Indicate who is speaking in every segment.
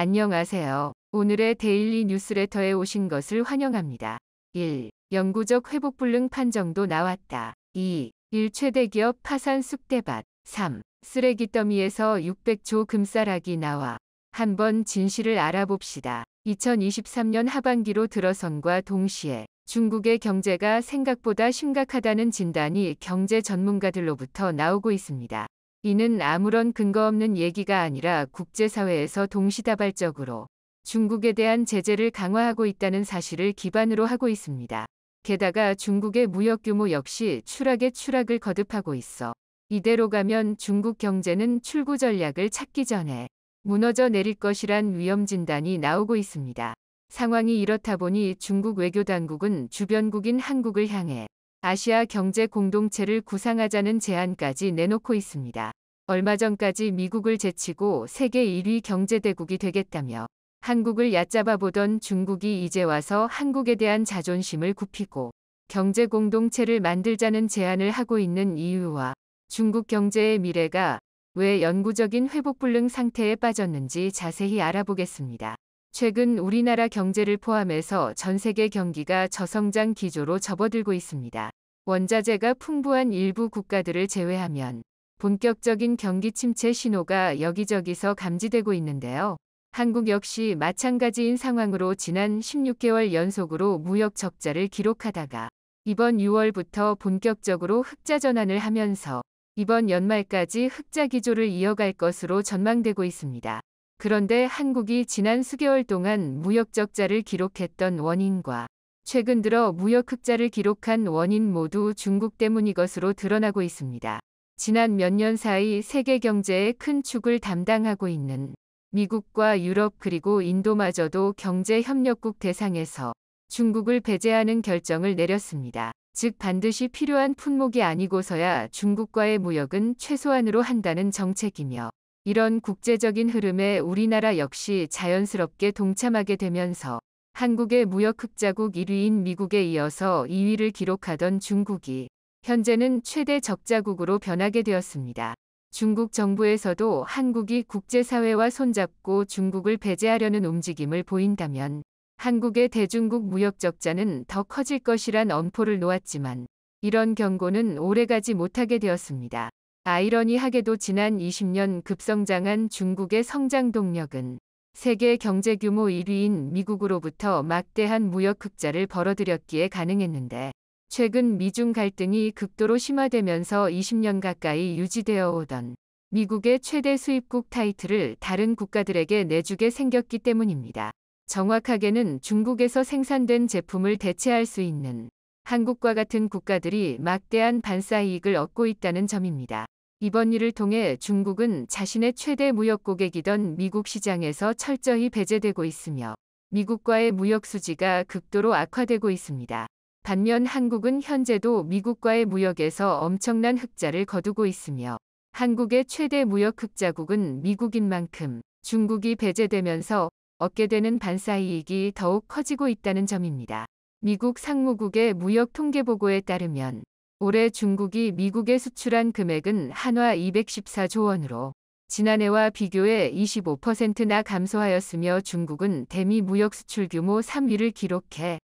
Speaker 1: 안녕하세요. 오늘의 데일리 뉴스레터에 오신 것을 환영합니다. 1. 영구적 회복 불능 판정도 나왔다. 2. 1. 최대기업 파산 쑥대밭. 3. 쓰레기 더미에서 600조 금싸라기 나와. 한번 진실을 알아봅시다. 2023년 하반기로 들어선과 동시에 중국의 경제가 생각보다 심각하다는 진단이 경제 전문가들로부터 나오고 있습니다. 이는 아무런 근거 없는 얘기가 아니라 국제사회에서 동시다발적으로 중국에 대한 제재를 강화하고 있다는 사실을 기반으로 하고 있습니다. 게다가 중국의 무역 규모 역시 추락에 추락을 거듭하고 있어 이대로 가면 중국 경제는 출구 전략을 찾기 전에 무너져 내릴 것이란 위험 진단이 나오고 있습니다. 상황이 이렇다 보니 중국 외교 당국은 주변국인 한국을 향해 아시아 경제 공동체를 구상하자는 제안까지 내놓고 있습니다. 얼마 전까지 미국을 제치고 세계 1위 경제대국이 되겠다며 한국을 얕잡아보던 중국이 이제 와서 한국에 대한 자존심을 굽히고 경제 공동체를 만들자는 제안을 하고 있는 이유와 중국 경제의 미래가 왜 영구적인 회복 불능 상태에 빠졌는지 자세히 알아보겠습니다. 최근 우리나라 경제를 포함해서 전 세계 경기가 저성장 기조로 접어들고 있습니다. 원자재가 풍부한 일부 국가들을 제외하면 본격적인 경기 침체 신호가 여기저기서 감지되고 있는데요. 한국 역시 마찬가지인 상황으로 지난 16개월 연속으로 무역 적자를 기록하다가 이번 6월부터 본격적으로 흑자 전환을 하면서 이번 연말까지 흑자 기조를 이어갈 것으로 전망되고 있습니다. 그런데 한국이 지난 수개월 동안 무역 적자를 기록했던 원인과 최근 들어 무역 흑자를 기록한 원인 모두 중국 때문인 것으로 드러나고 있습니다. 지난 몇 년 사이 세계 경제의 큰 축을 담당하고 있는 미국과 유럽 그리고 인도마저도 경제협력국 대상에서 중국을 배제하는 결정을 내렸습니다. 즉 반드시 필요한 품목이 아니고서야 중국과의 무역은 최소한으로 한다는 정책이며 이런 국제적인 흐름에 우리나라 역시 자연스럽게 동참하게 되면서 한국의 무역 흑자국 1위인 미국에 이어서 2위를 기록하던 중국이 현재는 최대 적자국으로 변하게 되었습니다. 중국 정부에서도 한국이 국제사회와 손잡고 중국을 배제하려는 움직임을 보인다면 한국의 대중국 무역 적자는 더 커질 것이란 엄포를 놓았지만 이런 경고는 오래가지 못하게 되었습니다. 아이러니하게도 지난 20년 급성장한 중국의 성장 동력은 세계 경제 규모 1위인 미국으로부터 막대한 무역 흑자를 벌어들였기에 가능했는데 최근 미중 갈등이 극도로 심화되면서 20년 가까이 유지되어 오던 미국의 최대 수입국 타이틀을 다른 국가들에게 내주게 생겼기 때문입니다. 정확하게는 중국에서 생산된 제품을 대체할 수 있는 한국과 같은 국가들이 막대한 반사 이익을 얻고 있다는 점입니다. 이번 일을 통해 중국은 자신의 최대 무역 고객이던 미국 시장에서 철저히 배제되고 있으며 미국과의 무역 수지가 극도로 악화되고 있습니다. 반면 한국은 현재도 미국과의 무역에서 엄청난 흑자를 거두고 있으며 한국의 최대 무역 흑자국은 미국인 만큼 중국이 배제되면서 얻게 되는 반사이익이 더욱 커지고 있다는 점입니다. 미국 상무국의 무역 통계 보고에 따르면 올해 중국이 미국에 수출한 금액은 한화 214조 원으로 지난해와 비교해 25%나 감소하였으며 중국은 대미 무역 수출 규모 3위를 기록해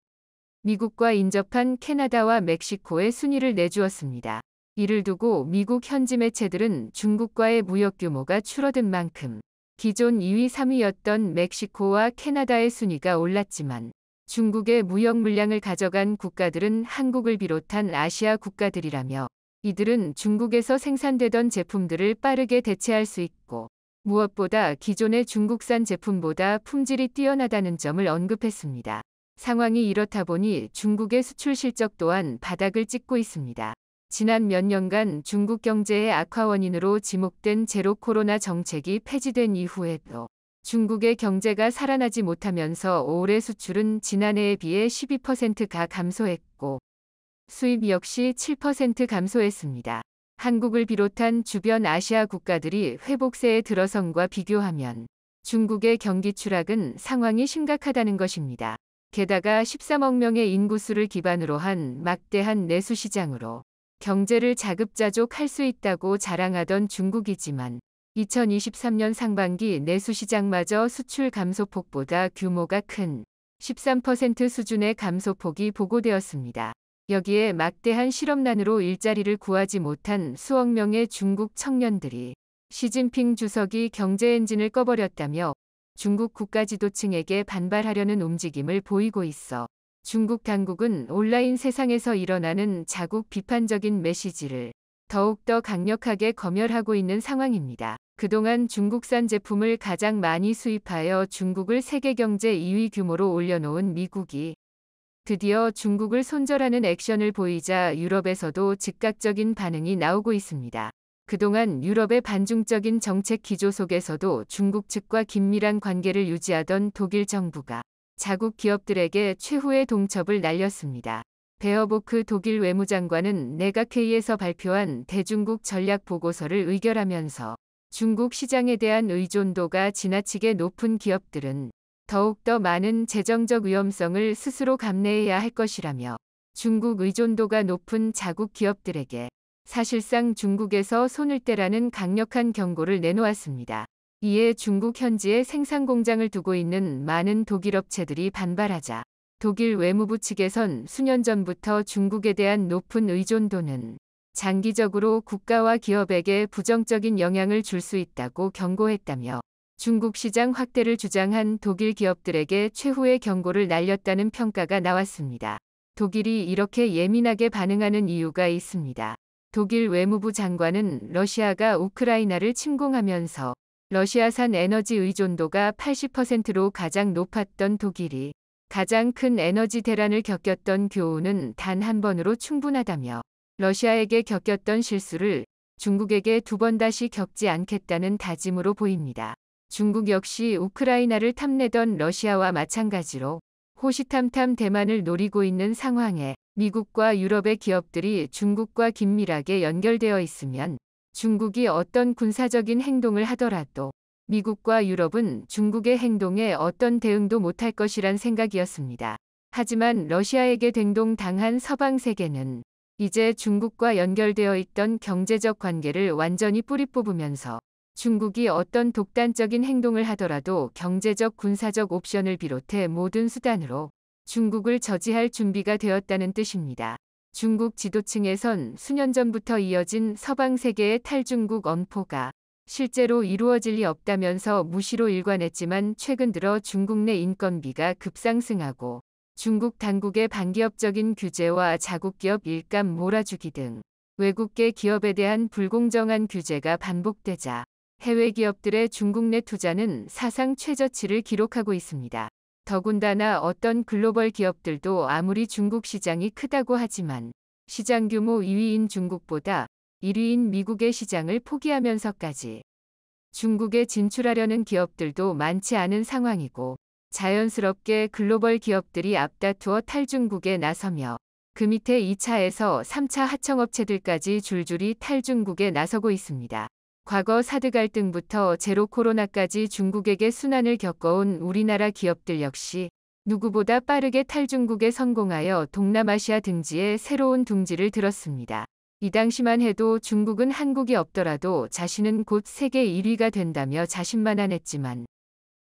Speaker 1: 미국과 인접한 캐나다와 멕시코에 순위를 내주었습니다. 이를 두고 미국 현지 매체들은 중국과의 무역 규모가 줄어든 만큼 기존 2위 3위였던 멕시코와 캐나다의 순위가 올랐지만 중국의 무역 물량을 가져간 국가들은 한국을 비롯한 아시아 국가들이라며 이들은 중국에서 생산되던 제품들을 빠르게 대체할 수 있고 무엇보다 기존의 중국산 제품보다 품질이 뛰어나다는 점을 언급했습니다. 상황이 이렇다 보니 중국의 수출 실적 또한 바닥을 찍고 있습니다. 지난 몇 년간 중국 경제의 악화 원인으로 지목된 제로 코로나 정책이 폐지된 이후에도 중국의 경제가 살아나지 못하면서 올해 수출은 지난해에 비해 12%가 감소했고 수입 역시 7% 감소했습니다. 한국을 비롯한 주변 아시아 국가들이 회복세에 들어선과 비교하면 중국의 경기 추락은 상황이 심각하다는 것입니다. 게다가 13억 명의 인구수를 기반으로 한 막대한 내수시장으로 경제를 자급자족할 수 있다고 자랑하던 중국이지만 2023년 상반기 내수시장마저 수출 감소폭보다 규모가 큰 13% 수준의 감소폭이 보고되었습니다. 여기에 막대한 실업난으로 일자리를 구하지 못한 수억 명의 중국 청년들이 시진핑 주석이 경제 엔진을 꺼버렸다며 중국 국가 지도층에게 반발하려는 움직임을 보이고 있어 중국 당국은 온라인 세상에서 일어나는 자국 비판적인 메시지를 더욱더 강력하게 검열하고 있는 상황입니다. 그동안 중국산 제품을 가장 많이 수입하여 중국을 세계 경제 2위 규모로 올려놓은 미국이 드디어 중국을 손절하는 액션을 보이자 유럽에서도 즉각적인 반응이 나오고 있습니다. 그동안 유럽의 반중적인 정책 기조 속에서도 중국 측과 긴밀한 관계를 유지하던 독일 정부가 자국 기업들에게 최후의 동첩을 날렸습니다. 베어보크 독일 외무장관은 내각회의에서 발표한 대중국 전략 보고서를 의결하면서 중국 시장에 대한 의존도가 지나치게 높은 기업들은 더욱더 많은 재정적 위험성을 스스로 감내해야 할 것이라며 중국 의존도가 높은 자국 기업들에게 사실상 중국에서 손을 떼라는 강력한 경고를 내놓았습니다. 이에 중국 현지에 생산 공장을 두고 있는 많은 독일 업체들이 반발하자 독일 외무부 측에선 수년 전부터 중국에 대한 높은 의존도는 장기적으로 국가와 기업에게 부정적인 영향을 줄 수 있다고 경고했다며 중국 시장 확대를 주장한 독일 기업들에게 최후의 경고를 날렸다는 평가가 나왔습니다. 독일이 이렇게 예민하게 반응하는 이유가 있습니다. 독일 외무부 장관은 러시아가 우크라이나를 침공하면서 러시아산 에너지 의존도가 80%로 가장 높았던 독일이 가장 큰 에너지 대란을 겪었던 교훈은단 한 번으로 충분하다며 러시아에게 겪었던 실수를 중국에게 두 번 다시 겪지 않겠다는 다짐으로 보입니다. 중국 역시 우크라이나를 탐내던 러시아와 마찬가지로 호시탐탐 대만을 노리고 있는 상황에 미국과 유럽의 기업들이 중국과 긴밀하게 연결되어 있으면 중국이 어떤 군사적인 행동을 하더라도 미국과 유럽은 중국의 행동에 어떤 대응도 못할 것이란 생각이었습니다. 하지만 러시아에게 댕동당한 서방 세계는 이제 중국과 연결되어 있던 경제적 관계를 완전히 뿌리 뽑으면서 중국이 어떤 독단적인 행동을 하더라도 경제적 군사적 옵션을 비롯해 모든 수단으로 중국을 저지할 준비가 되었다는 뜻입니다. 중국 지도층에선 수년 전부터 이어진 서방 세계의 탈중국 엄포가 실제로 이루어질 리 없다면서 무시로 일관했지만 최근 들어 중국 내 인건비가 급상승하고 중국 당국의 반기업적인 규제와 자국 기업 일감 몰아주기 등 외국계 기업에 대한 불공정한 규제가 반복되자 해외 기업들의 중국 내 투자는 사상 최저치를 기록하고 있습니다. 더군다나 어떤 글로벌 기업들도 아무리 중국 시장이 크다고 하지만 시장 규모 2위인 중국보다 1위인 미국의 시장을 포기하면서까지 중국에 진출하려는 기업들도 많지 않은 상황이고 자연스럽게 글로벌 기업들이 앞다투어 탈중국에 나서며 그 밑에 2차에서 3차 하청업체들까지 줄줄이 탈중국에 나서고 있습니다. 과거 사드 갈등부터 제로 코로나까지 중국에게 순환을 겪어온 우리나라 기업들 역시 누구보다 빠르게 탈중국에 성공하여 동남아시아 등지에 새로운 둥지를 들었습니다. 이 당시만 해도 중국은 한국이 없더라도 자신은 곧 세계 1위가 된다며 자신만안 했지만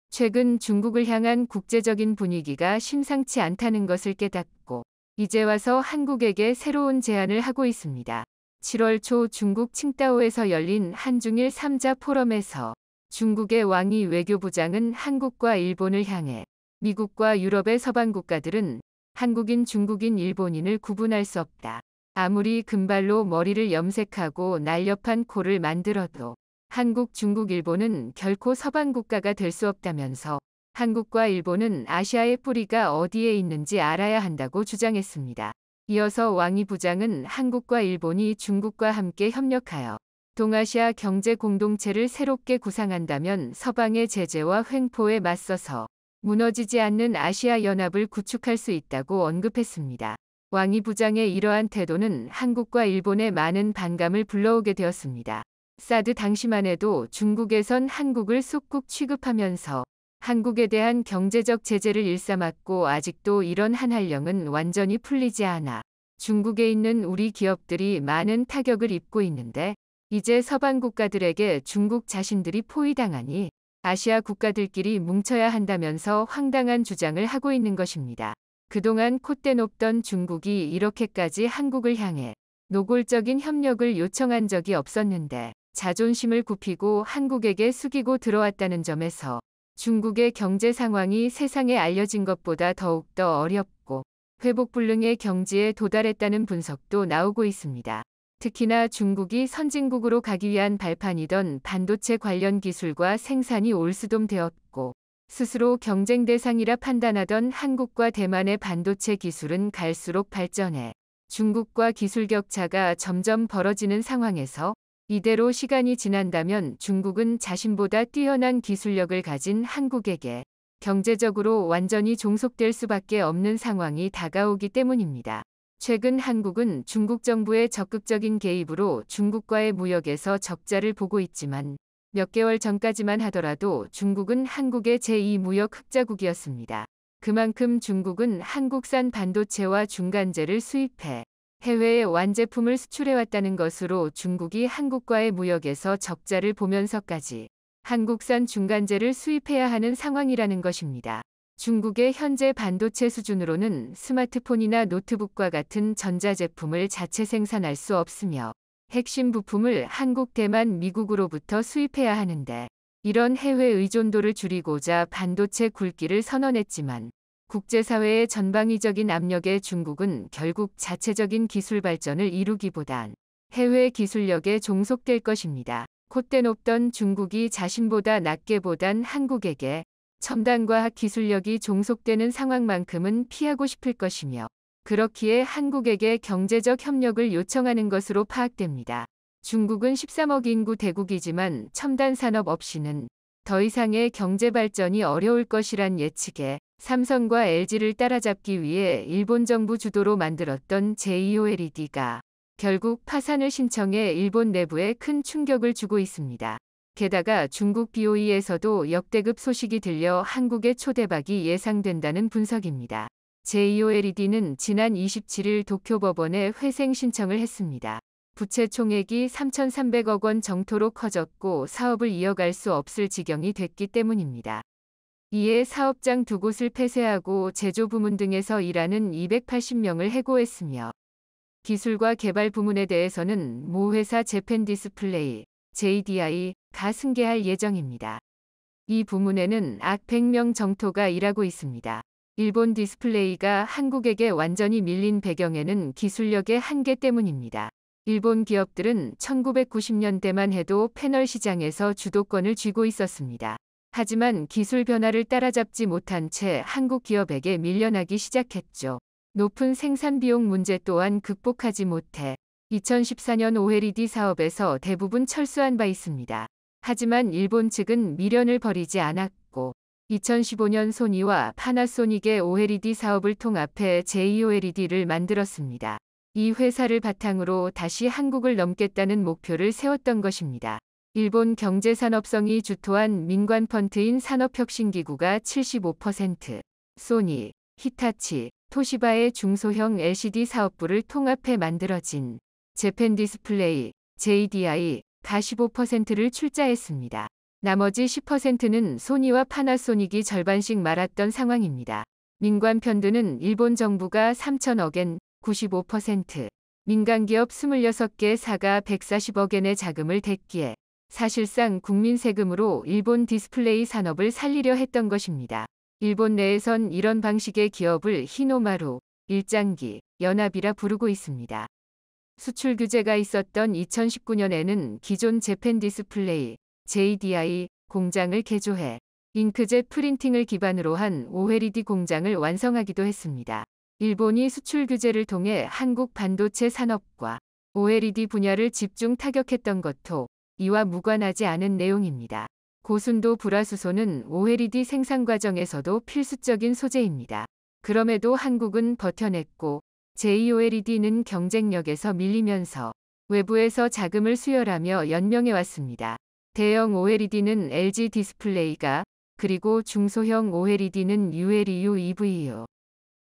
Speaker 1: 최근 중국을 향한 국제적인 분위기가 심상치 않다는 것을 깨닫고 이제 와서 한국에게 새로운 제안을 하고 있습니다. 7월 초 중국 칭다오에서 열린 한중일 3자 포럼에서 중국의 왕이 외교부장은 한국과 일본을 향해 미국과 유럽의 서방 국가들은 한국인, 중국인, 일본인을 구분할 수 없다. 아무리 금발로 머리를 염색하고 날렵한 코를 만들어도 한국, 중국, 일본은 결코 서방 국가가 될 수 없다면서 한국과 일본은 아시아의 뿌리가 어디에 있는지 알아야 한다고 주장했습니다. 이어서 왕이 부장은 한국과 일본이 중국과 함께 협력하여 동아시아 경제 공동체를 새롭게 구상한다면 서방의 제재와 횡포에 맞서서 무너지지 않는 아시아 연합을 구축할 수 있다고 언급했습니다. 왕이 부장의 이러한 태도는 한국과 일본에 많은 반감을 불러오게 되었습니다. 사드 당시만 해도 중국에선 한국을 속국 취급하면서 한국에 대한 경제적 제재를 일삼았고 아직도 이런 한한령은 완전히 풀리지 않아 중국에 있는 우리 기업들이 많은 타격을 입고 있는데 이제 서방 국가들에게 중국 자신들이 포위당하니 아시아 국가들끼리 뭉쳐야 한다면서 황당한 주장을 하고 있는 것입니다. 그동안 콧대 높던 중국이 이렇게까지 한국을 향해 노골적인 협력을 요청한 적이 없었는데 자존심을 굽히고 한국에게 숙이고 들어왔다는 점에서 중국의 경제 상황이 세상에 알려진 것보다 더욱더 어렵고 회복불능의 경지에 도달했다는 분석도 나오고 있습니다. 특히나 중국이 선진국으로 가기 위한 발판이던 반도체 관련 기술과 생산이 올수돔되었고 스스로 경쟁 대상이라 판단하던 한국과 대만의 반도체 기술은 갈수록 발전해 중국과 기술 격차가 점점 벌어지는 상황에서 이대로 시간이 지난다면 중국은 자신보다 뛰어난 기술력을 가진 한국에게 경제적으로 완전히 종속될 수밖에 없는 상황이 다가오기 때문입니다. 최근 한국은 중국 정부의 적극적인 개입으로 중국과의 무역에서 적자를 보고 있지만 몇 개월 전까지만 하더라도 중국은 한국의 제2무역 흑자국이었습니다. 그만큼 중국은 한국산 반도체와 중간재를 수입해 해외에 완제품을 수출해왔다는 것으로 중국이 한국과의 무역에서 적자를 보면서까지 한국산 중간재를 수입해야 하는 상황이라는 것입니다. 중국의 현재 반도체 수준으로는 스마트폰이나 노트북과 같은 전자제품을 자체 생산할 수 없으며 핵심 부품을 한국, 대만, 미국으로부터 수입해야 하는데 이런 해외 의존도를 줄이고자 반도체 굵기를 선언했지만 국제사회의 전방위적인 압력에 중국은 결국 자체적인 기술 발전을 이루기보단 해외 기술력에 종속될 것입니다. 콧대 높던 중국이 자신보다 낮게 보단 한국에게 첨단과학 기술력이 종속되는 상황만큼은 피하고 싶을 것이며 그렇기에 한국에게 경제적 협력을 요청하는 것으로 파악됩니다. 중국은 13억 인구 대국이지만 첨단 산업 없이는 더 이상의 경제 발전이 어려울 것이란 예측에 삼성과 LG를 따라잡기 위해 일본 정부 주도로 만들었던 JOLED가 결국 파산을 신청해 일본 내부에 큰 충격을 주고 있습니다. 게다가 중국 BOE에서도 역대급 소식이 들려 한국의 초대박이 예상된다는 분석입니다. JOLED는 지난 27일 도쿄 법원에 회생 신청을 했습니다. 부채 총액이 3,300억 원 정도로 커졌고 사업을 이어갈 수 없을 지경이 됐기 때문입니다. 이에 사업장 두 곳을 폐쇄하고 제조 부문 등에서 일하는 280명을 해고했으며 기술과 개발 부문에 대해서는 모 회사 재팬 디스플레이 JDI가 승계할 예정입니다. 이 부문에는 악 100명 정도가 일하고 있습니다. 일본 디스플레이가 한국에게 완전히 밀린 배경에는 기술력의 한계 때문입니다. 일본 기업들은 1990년대만 해도 패널 시장에서 주도권을 쥐고 있었습니다. 하지만 기술 변화를 따라잡지 못한 채 한국 기업에게 밀려나기 시작했죠. 높은 생산 비용 문제 또한 극복하지 못해 2014년 OLED 사업에서 대부분 철수한 바 있습니다. 하지만 일본 측은 미련을 버리지 않았고 2015년 소니와 파나소닉의 OLED 사업을 통합해 JOLED를 만들었습니다. 이 회사를 바탕으로 다시 한국을 넘겠다는 목표를 세웠던 것입니다. 일본 경제산업성이 주토한 민관 펀트인 산업혁신기구가 75%, 소니, 히타치, 토시바의 중소형 LCD 사업부를 통합해 만들어진 재팬 디스플레이, JDI, 4 5를 출자했습니다. 나머지 10%는 소니와 파나소닉이 절반씩 말았던 상황입니다. 민관 편드는 일본 정부가 3천억엔 95%, 민간기업 26개 사가 140억엔의 자금을 댔기에 사실상 국민 세금으로 일본 디스플레이 산업을 살리려 했던 것입니다. 일본 내에선 이런 방식의 기업을 히노마루, 일장기, 연합이라 부르고 있습니다. 수출 규제가 있었던 2019년에는 기존 재팬 디스플레이, JDI 공장을 개조해 잉크젯 프린팅을 기반으로 한 OLED 공장을 완성하기도 했습니다. 일본이 수출 규제를 통해 한국 반도체 산업과 OLED 분야를 집중 타격했던 것도 이와 무관하지 않은 내용입니다. 고순도 불화수소는 OLED 생산 과정에서도 필수적인 소재입니다. 그럼에도 한국은 버텨냈고 JOLED는 경쟁력에서 밀리면서 외부에서 자금을 수혈하며 연명해왔습니다. 대형 OLED는 LG 디스플레이가 그리고 중소형 OLED는 ULEU EV요.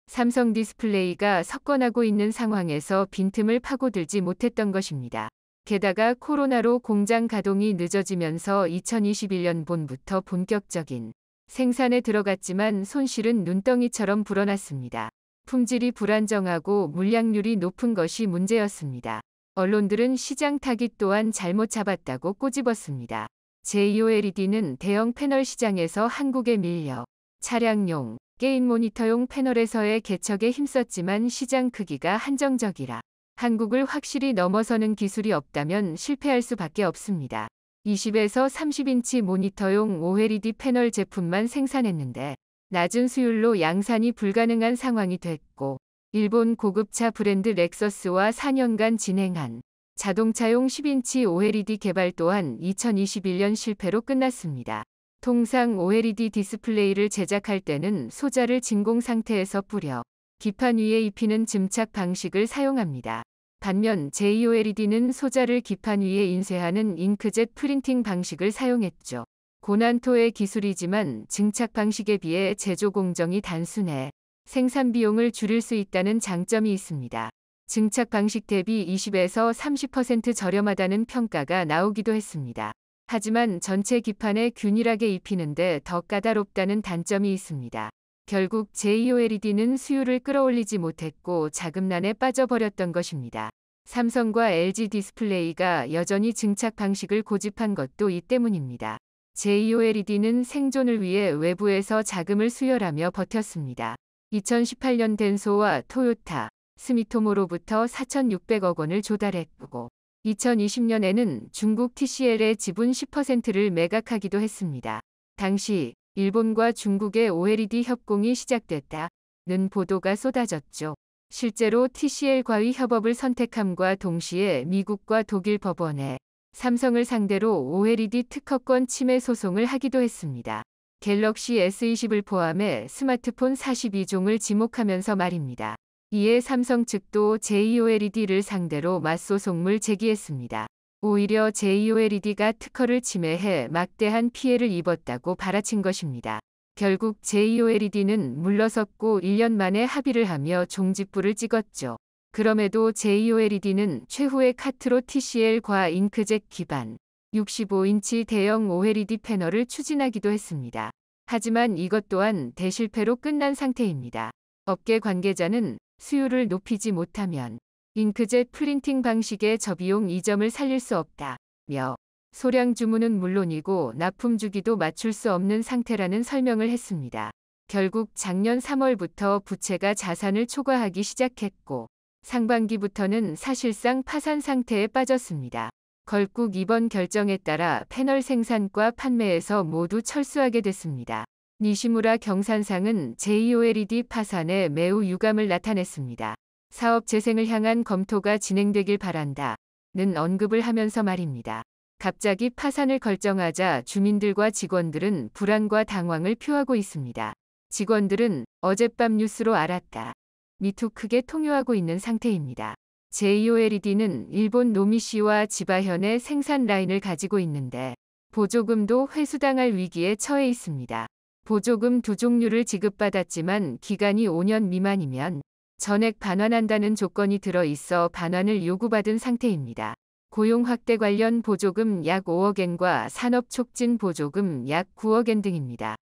Speaker 1: 삼성 디스플레이가 석권하고 있는 상황에서 빈틈을 파고들지 못했던 것입니다. 게다가 코로나로 공장 가동이 늦어지면서 2021년 본부터 본격적인 생산에 들어갔지만 손실은 눈덩이처럼 불어났습니다. 품질이 불안정하고 물량률이 높은 것이 문제였습니다. 언론들은 시장 타깃 또한 잘못 잡았다고 꼬집었습니다. JOLED는 대형 패널 시장에서 한국에 밀려 차량용, 게임 모니터용 패널에서의 개척에 힘썼지만 시장 크기가 한정적이라 한국을 확실히 넘어서는 기술이 없다면 실패할 수밖에 없습니다. 20에서 30인치 모니터용 OLED 패널 제품만 생산했는데 낮은 수율로 양산이 불가능한 상황이 됐고 일본 고급차 브랜드 렉서스와 4년간 진행한 자동차용 10인치 OLED 개발 또한 2021년 실패로 끝났습니다. 통상 OLED 디스플레이를 제작할 때는 소자를 진공 상태에서 뿌려 기판 위에 입히는 짐착 방식을 사용합니다. 반면 JOLED는 소자를 기판 위에 인쇄하는 잉크젯 프린팅 방식을 사용했죠. 고난토의 기술이지만 증착 방식에 비해 제조 공정이 단순해 생산 비용을 줄일 수 있다는 장점이 있습니다. 증착 방식 대비 20에서 30% 저렴하다는 평가가 나오기도 했습니다. 하지만 전체 기판에 균일하게 입히는데 더 까다롭다는 단점이 있습니다. 결국 JOLED는 수요를 끌어올리지 못했고 자금난에 빠져버렸던 것입니다. 삼성과 LG 디스플레이가 여전히 증착 방식을 고집한 것도 이 때문입니다. JOLED는 생존을 위해 외부에서 자금을 수혈하며 버텼습니다. 2018년 덴소와 토요타, 스미토모로부터 4,600억 원을 조달했고 2020년에는 중국 TCL의 지분 10%를 매각하기도 했습니다. 당시 일본과 중국의 OLED 협공이 시작됐다는 보도가 쏟아졌죠. 실제로 TCL 과의 협업을 선택함과 동시에 미국과 독일 법원에 삼성을 상대로 OLED 특허권 침해 소송을 하기도 했습니다. 갤럭시 S20을 포함해 스마트폰 42종을 지목하면서 말입니다. 이에 삼성 측도 JOLED를 상대로 맞소송물 제기했습니다. 오히려 JOLED가 특허를 침해해 막대한 피해를 입었다고 바라친 것입니다. 결국 JOLED는 물러섰고 1년 만에 합의를 하며 종지부를 찍었죠. 그럼에도 JOLED는 최후의 카트로 TCL과 잉크젯 기반 65인치 대형 OLED 패널을 추진하기도 했습니다. 하지만 이것 또한 대실패로 끝난 상태입니다. 업계 관계자는 수요를 높이지 못하면 잉크젯 프린팅 방식의 저비용 이점을 살릴 수 없다. 며 소량 주문은 물론이고 납품 주기도 맞출 수 없는 상태라는 설명을 했습니다. 결국 작년 3월부터 부채가 자산을 초과하기 시작했고 상반기부터는 사실상 파산 상태에 빠졌습니다. 결국 이번 결정에 따라 패널 생산과 판매에서 모두 철수하게 됐습니다. 니시무라 경산상은 JOLED 파산에 매우 유감을 나타냈습니다. 사업 재생을 향한 검토가 진행되길 바란다. 는 언급을 하면서 말입니다. 갑자기 파산을 결정하자 주민들과 직원들은 불안과 당황을 표하고 있습니다. 직원들은 어젯밤 뉴스로 알았다. 미투 크게 통요하고 있는 상태입니다. JOLED는 일본 노미시와 지바현의 생산 라인을 가지고 있는데 보조금도 회수당할 위기에 처해 있습니다. 보조금 두 종류를 지급받았지만 기간이 5년 미만이면 전액 반환한다는 조건이 들어 있어 반환을 요구받은 상태입니다. 고용 확대 관련 보조금 약 5억엔과 산업 촉진 보조금 약 9억엔 등입니다.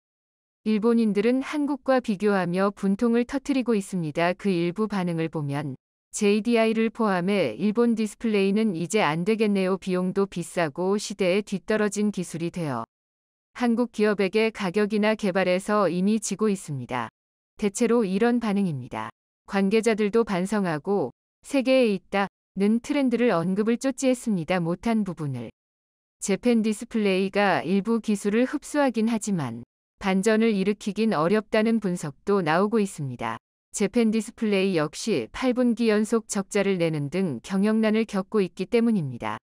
Speaker 1: 일본인들은 한국과 비교하며 분통을 터트리고 있습니다. 그 일부 반응을 보면 JDI를 포함해 일본 디스플레이는 이제 안 되겠네요. 비용도 비싸고 시대에 뒤떨어진 기술이 되어 한국 기업에게 가격이나 개발에서 이미 지고 있습니다. 대체로 이런 반응입니다. 관계자들도 반성하고 세계에 있다는 트렌드를 언급을 쫓지했습니다. 못한 부분을 재팬 디스플레이가 일부 기술을 흡수하긴 하지만 반전을 일으키긴 어렵다는 분석도 나오고 있습니다. 재팬 디스플레이 역시 8분기 연속 적자를 내는 등 경영난을 겪고 있기 때문입니다.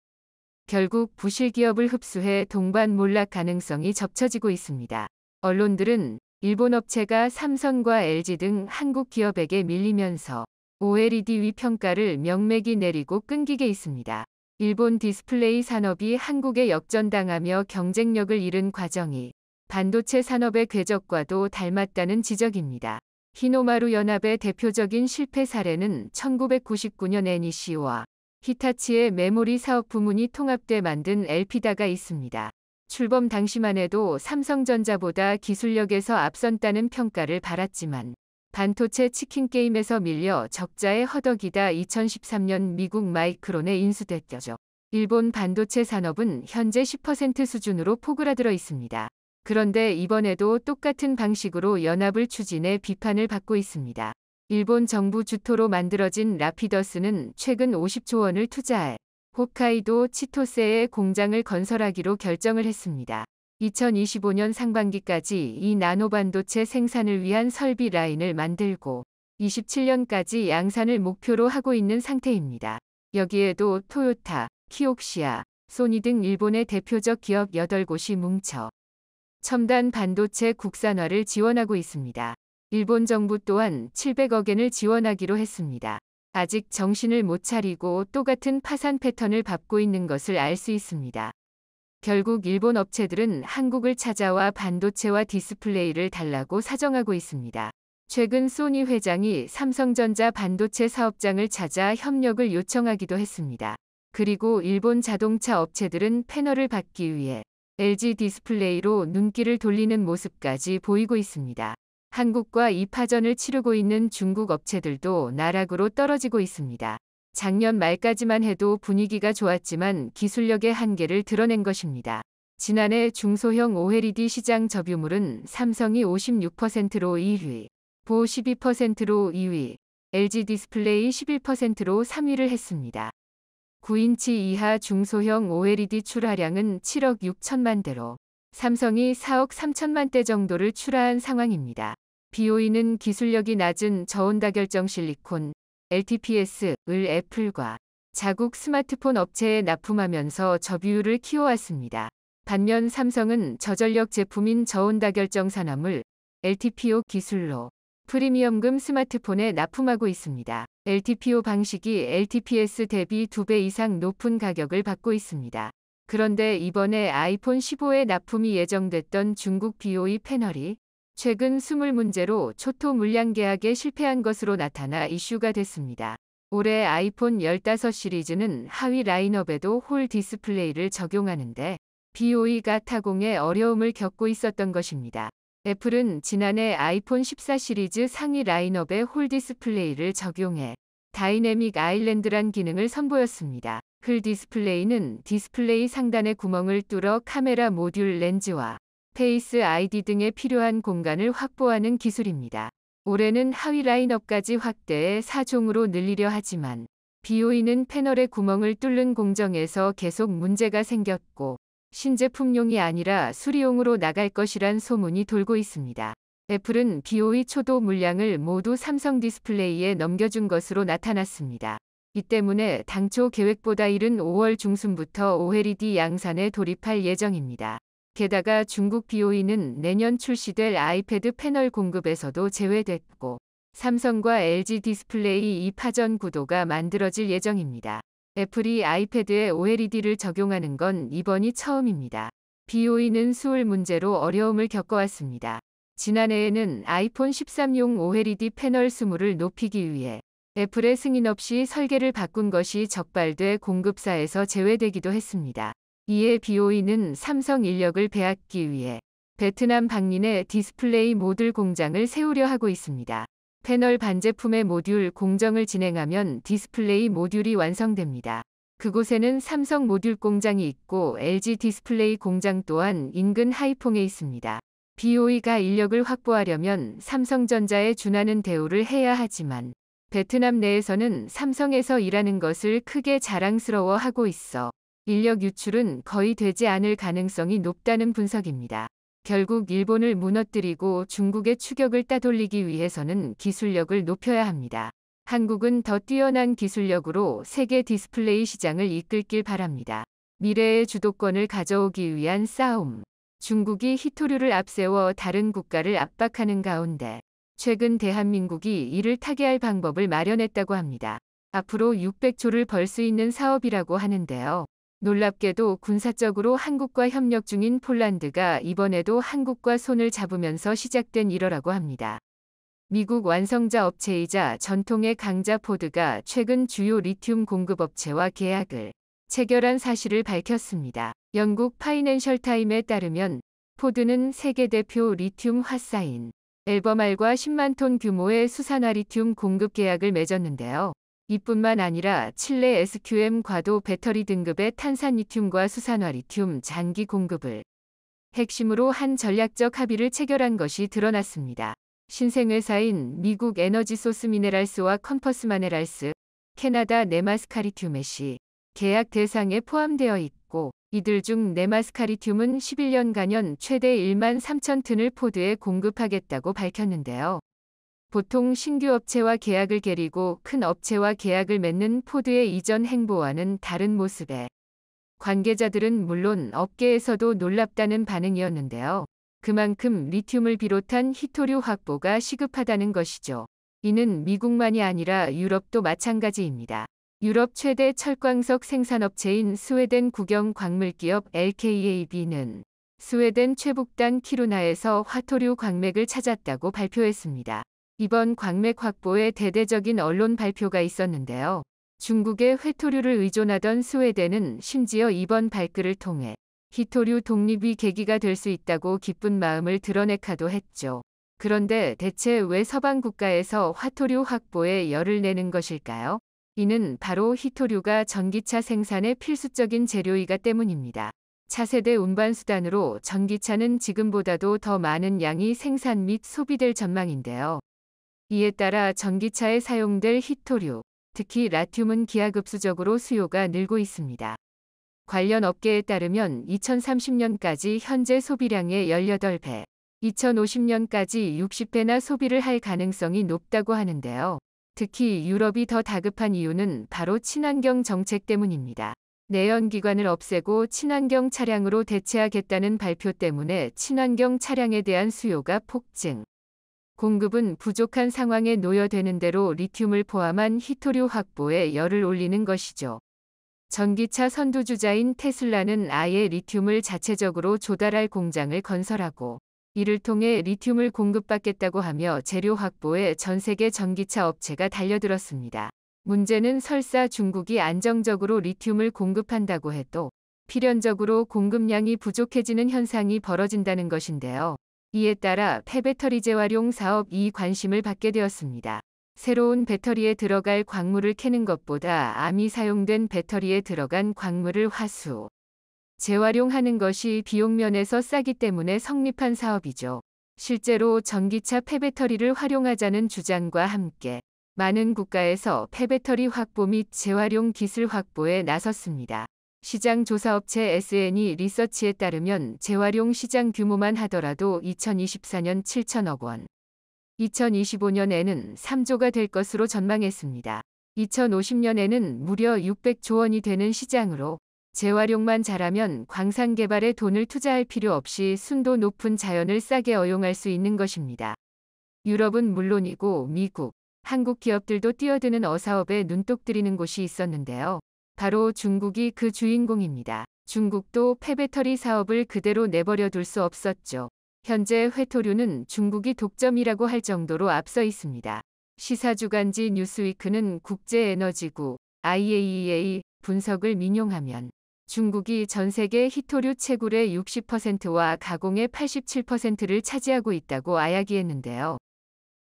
Speaker 1: 결국 부실 기업을 흡수해 동반 몰락 가능성이 접쳐지고 있습니다. 언론들은 일본 업체가 삼성과 LG 등 한국 기업에게 밀리면서 OLED 위평가를 명맥이 내리고 끊기게 있습니다. 일본 디스플레이 산업이 한국에 역전당하며 경쟁력을 잃은 과정이 반도체 산업의 궤적과도 닮았다는 지적입니다. 히노마루 연합의 대표적인 실패 사례는 1999년 애니시와 e 히타치의 메모리 사업 부문이 통합돼 만든 엘피다가 있습니다. 출범 당시만 해도 삼성전자보다 기술력에서 앞선다는 평가를 받았지만 반도체 치킨 게임에서 밀려 적자에 허덕이다 2013년 미국 마이크론에 인수됐죠. 일본 반도체 산업은 현재 10% 수준으로 포그라들어 있습니다. 그런데 이번에도 똑같은 방식으로 연합을 추진해 비판을 받고 있습니다. 일본 정부 주토로 만들어진 라피더스는 최근 50조 원을 투자할 홋카이도 치토세의 공장을 건설하기로 결정을 했습니다. 2025년 상반기까지 이 나노반도체 생산을 위한 설비 라인을 만들고 27년까지 양산을 목표로 하고 있는 상태입니다. 여기에도 토요타, 키옥시아, 소니 등 일본의 대표적 기업 8곳이 뭉쳐 첨단 반도체 국산화를 지원하고 있습니다. 일본 정부 또한 700억 엔을 지원하기로 했습니다. 아직 정신을 못 차리고 똑같은 파산 패턴을 밟고 있는 것을 알 수 있습니다. 결국 일본 업체들은 한국을 찾아와 반도체와 디스플레이를 달라고 사정하고 있습니다. 최근 소니 회장이 삼성전자 반도체 사업장을 찾아 협력을 요청하기도 했습니다. 그리고 일본 자동차 업체들은 패널을 받기 위해 LG 디스플레이로 눈길을 돌리는 모습까지 보이고 있습니다. 한국과 이파전을 치르고 있는 중국 업체들도 나락으로 떨어지고 있습니다. 작년 말까지만 해도 분위기가 좋았지만 기술력의 한계를 드러낸 것입니다. 지난해 중소형 OLED 시장 접유물은 삼성이 56%로 1위, 보 12%로 2위, LG 디스플레이 11%로 3위를 했습니다. 9인치 이하 중소형 OLED 출하량은 7억 6천만 대로 삼성이 4억 3천만 대 정도를 출하한 상황입니다. BOE는 기술력이 낮은 저온다결정 실리콘 LTPS을 애플과 자국 스마트폰 업체에 납품하면서 저비율을 키워왔습니다. 반면 삼성은 저전력 제품인 저온다결정 산화물 LTPO 기술로 프리미엄금 스마트폰에 납품하고 있습니다. LTPO 방식이 LTPS 대비 2배 이상 높은 가격을 받고 있습니다. 그런데 이번에 아이폰 15의 납품이 예정됐던 중국 BOE 패널이 최근 스물 문제로 초토 물량 계약에 실패한 것으로 나타나 이슈가 됐습니다. 올해 아이폰 15 시리즈는 하위 라인업에도 홀 디스플레이를 적용하는데 BOE가 타공에 어려움을 겪고 있었던 것입니다. 애플은 지난해 아이폰 14 시리즈 상위 라인업에 홀디스플레이를 적용해 다이내믹 아일랜드란 기능을 선보였습니다. 홀 그 디스플레이는 디스플레이 상단의 구멍을 뚫어 카메라 모듈 렌즈와 페이스 아이디 등에 필요한 공간을 확보하는 기술입니다. 올해는 하위 라인업까지 확대해 4종으로 늘리려 하지만 BOE는 패널의 구멍을 뚫는 공정에서 계속 문제가 생겼고 신제품용이 아니라 수리용으로 나갈 것이란 소문이 돌고 있습니다. 애플은 BOE 초도 물량을 모두 삼성 디스플레이에 넘겨준 것으로 나타났습니다. 이 때문에 당초 계획보다 이른 5월 중순부터 OLED 양산에 돌입할 예정입니다. 게다가 중국 BOE는 내년 출시될 아이패드 패널 공급에서도 제외됐고 삼성과 LG 디스플레이 2파전 구도가 만들어질 예정입니다. 애플이 아이패드에 OLED를 적용하는 건 이번이 처음입니다. BOE는 수월 문제로 어려움을 겪어왔습니다. 지난해에는 아이폰 13용 OLED 패널 수물을 높이기 위해 애플의 승인 없이 설계를 바꾼 것이 적발돼 공급사에서 제외되기도 했습니다. 이에 BOE는 삼성 인력을 배앗기 위해 베트남 박린의 디스플레이 모듈 공장을 세우려 하고 있습니다. 패널 반제품의 모듈 공정을 진행하면 디스플레이 모듈이 완성됩니다. 그곳에는 삼성 모듈 공장이 있고 LG 디스플레이 공장 또한 인근 하이퐁에 있습니다. BOE가 인력을 확보하려면 삼성전자에 준하는 대우를 해야 하지만 베트남 내에서는 삼성에서 일하는 것을 크게 자랑스러워하고 있어 인력 유출은 거의 되지 않을 가능성이 높다는 분석입니다. 결국 일본을 무너뜨리고 중국의 추격을 따돌리기 위해서는 기술력을 높여야 합니다. 한국은 더 뛰어난 기술력으로 세계 디스플레이 시장을 이끌길 바랍니다. 미래의 주도권을 가져오기 위한 싸움. 중국이 히토류를 앞세워 다른 국가를 압박하는 가운데 최근 대한민국이 이를 타개할 방법을 마련했다고 합니다. 앞으로 600조를 벌 수 있는 사업이라고 하는데요. 놀랍게도 군사적으로 한국과 협력 중인 폴란드가 이번에도 한국과 손을 잡으면서 시작된 일어라고 합니다. 미국 완성자 업체이자 전통의 강자 포드가 최근 주요 리튬 공급 업체와 계약을 체결한 사실을 밝혔습니다. 영국 파이낸셜 타임에 따르면 포드는 세계 대표 리튬 화사인 앨범알과 10만 톤 규모의 수산화 리튬 공급 계약을 맺었는데요. 이뿐만 아니라 칠레 SQM 과도 배터리 등급의 탄산리튬과 수산화리튬 장기 공급을 핵심으로 한 전략적 합의를 체결한 것이 드러났습니다. 신생회사인 미국 에너지소스 미네랄스와 컴퍼스 마네랄스, 캐나다 네마스카리튬에시 계약 대상에 포함되어 있고 이들 중 네마스카리튬은 11년간연 최대 1만 3천 튼을 포드에 공급하겠다고 밝혔는데요. 보통 신규 업체와 계약을 개리고 큰 업체와 계약을 맺는 포드의 이전 행보와는 다른 모습에 관계자들은 물론 업계에서도 놀랍다는 반응이었는데요. 그만큼 리튬을 비롯한 희토류 확보가 시급하다는 것이죠. 이는 미국만이 아니라 유럽도 마찬가지입니다. 유럽 최대 철광석 생산업체인 스웨덴 국영 광물기업 LKAB는 스웨덴 최북단 키루나에서 화토류 광맥을 찾았다고 발표했습니다. 이번 광맥 확보에 대대적인 언론 발표가 있었는데요. 중국의 회토류를 의존하던 스웨덴은 심지어 이번 발표을 통해 희토류 독립이 계기가 될 수 있다고 기쁜 마음을 드러내카도 했죠. 그런데 대체 왜 서방 국가에서 화토류 확보에 열을 내는 것일까요? 이는 바로 희토류가 전기차 생산의 필수적인 재료이기 때문입니다. 차세대 운반수단으로 전기차는 지금보다도 더 많은 양이 생산 및 소비될 전망인데요. 이에 따라 전기차에 사용될 희토류, 특히 라튬은 기하급수적으로 수요가 늘고 있습니다. 관련 업계에 따르면 2030년까지 현재 소비량의 18배, 2050년까지 60배나 소비를 할 가능성이 높다고 하는데요. 특히 유럽이 더 다급한 이유는 바로 친환경 정책 때문입니다. 내연기관을 없애고 친환경 차량으로 대체하겠다는 발표 때문에 친환경 차량에 대한 수요가 폭증. 공급은 부족한 상황에 놓여되는 대로 리튬을 포함한 희토류 확보에 열을 올리는 것이죠. 전기차 선두주자인 테슬라는 아예 리튬을 자체적으로 조달할 공장을 건설하고 이를 통해 리튬을 공급받겠다고 하며 재료 확보에 전 세계 전기차 업체가 달려들었습니다. 문제는 설사 중국이 안정적으로 리튬을 공급한다고 해도 필연적으로 공급량이 부족해지는 현상이 벌어진다는 것인데요. 이에 따라 폐배터리 재활용 사업 이 관심을 받게 되었습니다. 새로운 배터리에 들어갈 광물을 캐는 것보다 암이 사용된 배터리에 들어간 광물을 화수, 재활용하는 것이 비용면에서 싸기 때문에 성립한 사업이죠. 실제로 전기차 폐배터리를 활용하자는 주장과 함께 많은 국가에서 폐배터리 확보 및 재활용 기술 확보에 나섰습니다. 시장 조사업체 SN이 e 리서치에 따르면 재활용 시장 규모만 하더라도 2024년 7천억 원, 2025년에는 3조가 될 것으로 전망했습니다. 2050년에는 무려 600조 원이 되는 시장으로 재활용만 잘하면 광산 개발에 돈을 투자할 필요 없이 순도 높은 자연을 싸게 어용할 수 있는 것입니다. 유럽은 물론이고 미국, 한국 기업들도 뛰어드는 어사업에 눈독 들이는 곳이 있었는데요. 바로 중국이 그 주인공입니다. 중국도 폐배터리 사업을 그대로 내버려 둘 수 없었죠. 현재 회토류는 중국이 독점이라고 할 정도로 앞서 있습니다. 시사주간지 뉴스위크는 국제에너지구 IAEA 분석을 민용하면 중국이 전 세계 희토류 채굴의 60%와 가공의 87%를 차지하고 있다고 아야기했는데요.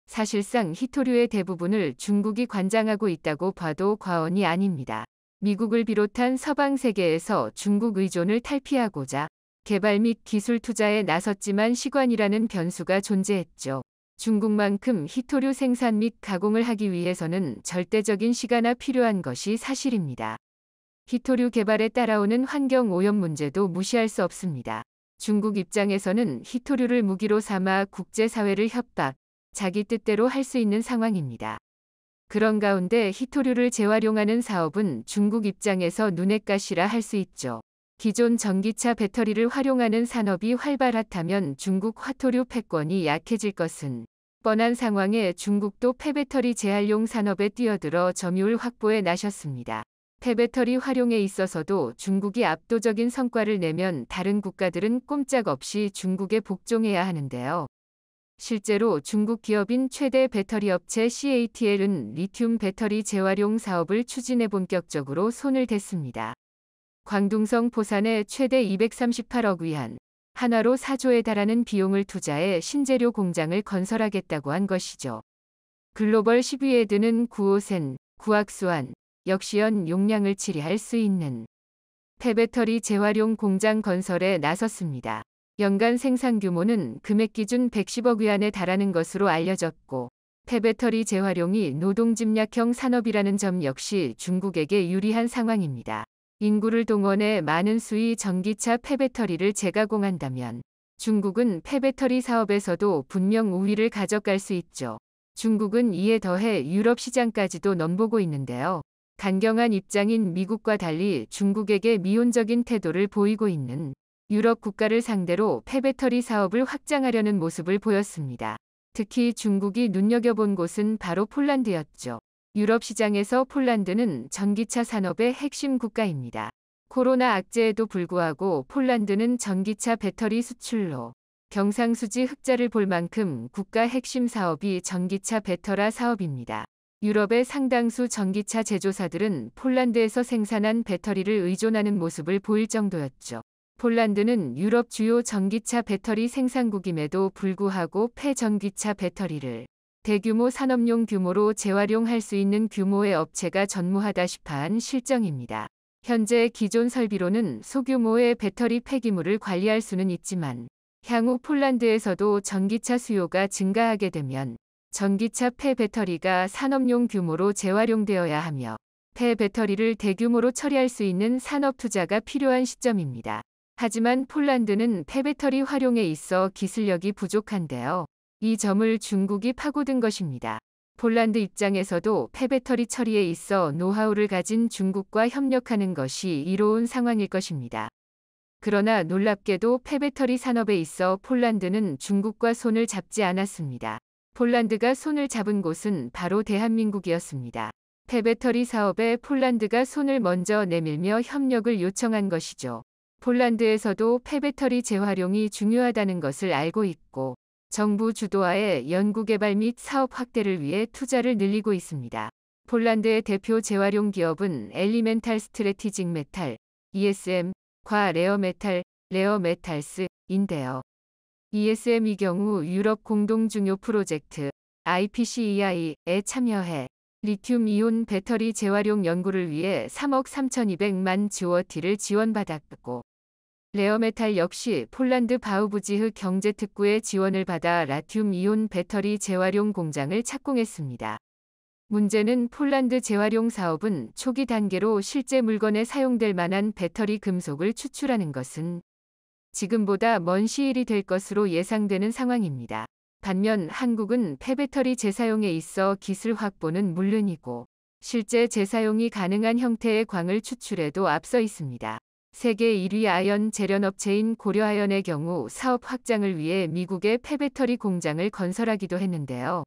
Speaker 1: 사실상 희토류의 대부분을 중국이 관장하고 있다고 봐도 과언이 아닙니다. 미국을 비롯한 서방 세계에서 중국 의존을 탈피하고자 개발 및 기술 투자에 나섰지만 시간이라는 변수가 존재했죠. 중국만큼 희토류 생산 및 가공을 하기 위해서는 절대적인 시간이 필요한 것이 사실입니다. 희토류 개발에 따라오는 환경 오염 문제도 무시할 수 없습니다. 중국 입장에서는 희토류를 무기로 삼아 국제사회를 협박, 자기 뜻대로 할 수 있는 상황입니다. 그런 가운데 희토류를 재활용하는 사업은 중국 입장에서 눈엣 가시라 할 수 있죠. 기존 전기차 배터리를 활용하는 산업이 활발하다면 중국 화토류 패권이 약해질 것은 뻔한 상황에 중국도 폐배터리 재활용 산업에 뛰어들어 점유율 확보에 나섰습니다. 폐배터리 활용에 있어서도 중국이 압도적인 성과를 내면 다른 국가들은 꼼짝없이 중국에 복종해야 하는데요. 실제로 중국 기업인 최대 배터리 업체 CATL은 리튬 배터리 재활용 사업을 추진해 본격적으로 손을 댔습니다. 광둥성 포산에 최대 238억 위안, 하나로 4조에 달하는 비용을 투자해 신재료 공장을 건설하겠다고 한 것이죠. 글로벌 10위에 드는 구오센, 구악수안, 역시연 용량을 치리할 수 있는 폐배터리 재활용 공장 건설에 나섰습니다. 연간 생산 규모는 금액 기준 110억 위안에 달하는 것으로 알려졌고 폐배터리 재활용이 노동 집약형 산업이라는 점 역시 중국에게 유리한 상황입니다. 인구를 동원해 많은 수의 전기차 폐배터리를 재가공한다면 중국은 폐배터리 사업에서도 분명 우위를 가져갈 수 있죠. 중국은 이에 더해 유럽 시장까지도 넘보고 있는데요. 강경한 입장인 미국과 달리 중국에게 미온적인 태도를 보이고 있는 유럽 국가를 상대로 폐배터리 사업을 확장하려는 모습을 보였습니다. 특히 중국이 눈여겨본 곳은 바로 폴란드였죠. 유럽 시장에서 폴란드는 전기차 산업의 핵심 국가입니다. 코로나 악재에도 불구하고 폴란드는 전기차 배터리 수출로 경상수지 흑자를 볼 만큼 국가 핵심 사업이 전기차 배터라 사업입니다. 유럽의 상당수 전기차 제조사들은 폴란드에서 생산한 배터리를 의존하는 모습을 보일 정도였죠. 폴란드는 유럽 주요 전기차 배터리 생산국임에도 불구하고 폐전기차 배터리를 대규모 산업용 규모로 재활용할 수 있는 규모의 업체가 전무하다 싶어한 실정입니다. 현재 기존 설비로는 소규모의 배터리 폐기물을 관리할 수는 있지만 향후 폴란드에서도 전기차 수요가 증가하게 되면 전기차 폐 배터리가 산업용 규모로 재활용되어야 하며 폐 배터리를 대규모로 처리할 수 있는 산업 투자가 필요한 시점입니다. 하지만 폴란드는 폐배터리 활용에 있어 기술력이 부족한데요. 이 점을 중국이 파고든 것입니다. 폴란드 입장에서도 폐배터리 처리에 있어 노하우를 가진 중국과 협력하는 것이 이로운 상황일 것입니다. 그러나 놀랍게도 폐배터리 산업에 있어 폴란드는 중국과 손을 잡지 않았습니다. 폴란드가 손을 잡은 곳은 바로 대한민국이었습니다. 폐배터리 사업에 폴란드가 손을 먼저 내밀며 협력을 요청한 것이죠. 폴란드에서도 폐배터리 재활용이 중요하다는 것을 알고 있고 정부 주도하에 연구개발 및 사업 확대를 위해 투자를 늘리고 있습니다. 폴란드의 대표 재활용 기업은 엘리멘탈 스트레티직 메탈, ESM, 과 레어 메탈, 레어 메탈스인데요. e s m 이 경우 유럽 공동 중요 프로젝트 IPCEI에 참여해 리튬 이온 배터리 재활용 연구를 위해 3억 3,200만 주어티를 지원받았고 레어메탈 역시 폴란드 바우부지흐 경제특구의 지원을 받아 라튬 이온 배터리 재활용 공장을 착공했습니다. 문제는 폴란드 재활용 사업은 초기 단계로 실제 물건에 사용될 만한 배터리 금속을 추출하는 것은 지금보다 먼 시일이 될 것으로 예상되는 상황입니다. 반면 한국은 폐배터리 재사용에 있어 기술 확보는 물론이고 실제 재사용이 가능한 형태의 광을 추출에도 앞서 있습니다. 세계 1위 아연 재련업체인 고려아연의 경우 사업 확장을 위해 미국의 폐배터리 공장을 건설하기도 했는데요.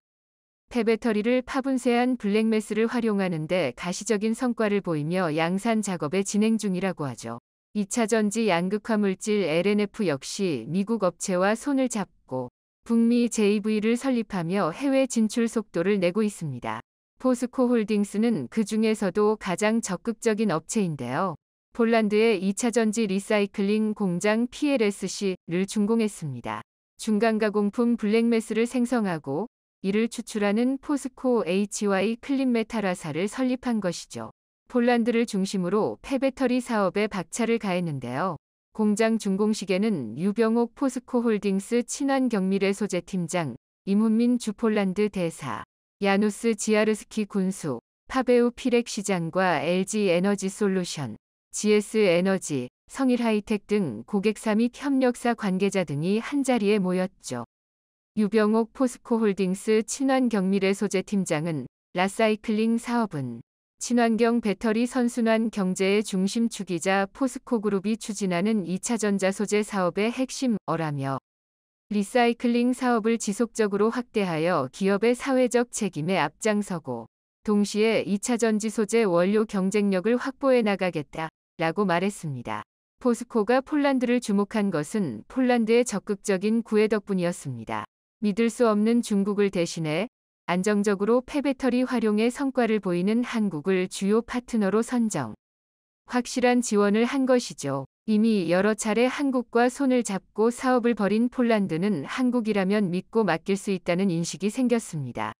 Speaker 1: 폐배터리를 파분쇄한 블랙매스를 활용하는데 가시적인 성과를 보이며 양산 작업에 진행 중이라고 하죠. 2차 전지 양극화 물질 LNF 역시 미국 업체와 손을 잡고 북미 JV를 설립하며 해외 진출 속도를 내고 있습니다. 포스코 홀딩스는 그 중에서도 가장 적극적인 업체인데요. 폴란드의 2차전지 리사이클링 공장 PLSC를 준공했습니다. 중간 가공품 블랙매스를 생성하고 이를 추출하는 포스코 HY 클린메탈화사를 설립한 것이죠. 폴란드를 중심으로 폐배터리 사업에 박차를 가했는데요. 공장 준공식에는 유병옥 포스코 홀딩스 친환 경미래 소재 팀장, 임훈민 주폴란드 대사, 야누스 지아르스키 군수, 파베우 피렉 시장과 LG 에너지 솔루션, GS 에너지, 성일 하이텍 등 고객사 및 협력사 관계자 등이 한자리에 모였죠. 유병옥 포스코 홀딩스 친환경미래 소재 팀장은 라사이클링 사업은 친환경 배터리 선순환 경제의 중심축이자 포스코 그룹이 추진하는 2차 전자 소재 사업의 핵심 어라며 리사이클링 사업을 지속적으로 확대하여 기업의 사회적 책임에 앞장서고 동시에 2차 전지 소재 원료 경쟁력을 확보해 나가겠다. 라고 말했습니다. 포스코가 폴란드를 주목한 것은 폴란드의 적극적인 구애 덕분이었습니다. 믿을 수 없는 중국을 대신해 안정적으로 폐배터리 활용의 성과를 보이는 한국을 주요 파트너로 선정. 확실한 지원을 한 것이죠. 이미 여러 차례 한국과 손을 잡고 사업을 벌인 폴란드는 한국이라면 믿고 맡길 수 있다는 인식이 생겼습니다.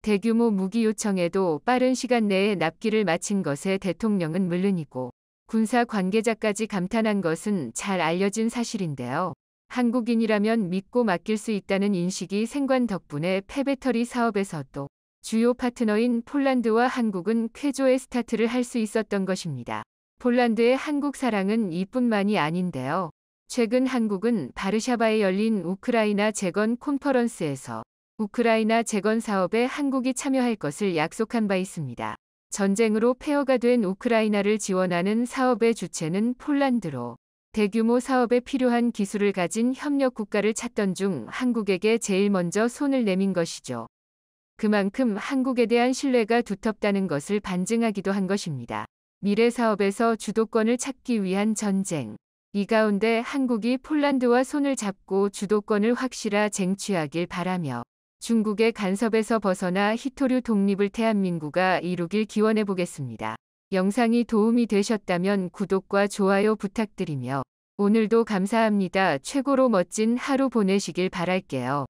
Speaker 1: 대규모 무기 요청에도 빠른 시간 내에 납기를 마친 것에 대통령은 물론이고 군사 관계자까지 감탄한 것은 잘 알려진 사실인데요. 한국인이라면 믿고 맡길 수 있다는 인식이 생관 덕분에 폐배터리 사업에서도 주요 파트너인 폴란드와 한국은 쾌조의 스타트를 할 수 있었던 것입니다. 폴란드의 한국 사랑은 이뿐만이 아닌데요. 최근 한국은 바르샤바에 열린 우크라이나 재건 콘퍼런스에서 우크라이나 재건 사업에 한국이 참여할 것을 약속한 바 있습니다. 전쟁으로 폐허가 된 우크라이나를 지원하는 사업의 주체는 폴란드로 대규모 사업에 필요한 기술을 가진 협력 국가를 찾던 중 한국에게 제일 먼저 손을 내민 것이죠. 그만큼 한국에 대한 신뢰가 두텁다는 것을 반증하기도 한 것입니다. 미래 사업에서 주도권을 찾기 위한 전쟁. 이 가운데 한국이 폴란드와 손을 잡고 주도권을 확실하 쟁취하길 바라며 중국의 간섭에서 벗어나 히토류 독립을 대한민국가 이루길 기원해 보겠습니다. 영상이 도움이 되셨다면 구독과 좋아요 부탁드리며 오늘도 감사합니다. 최고로 멋진 하루 보내시길 바랄게요.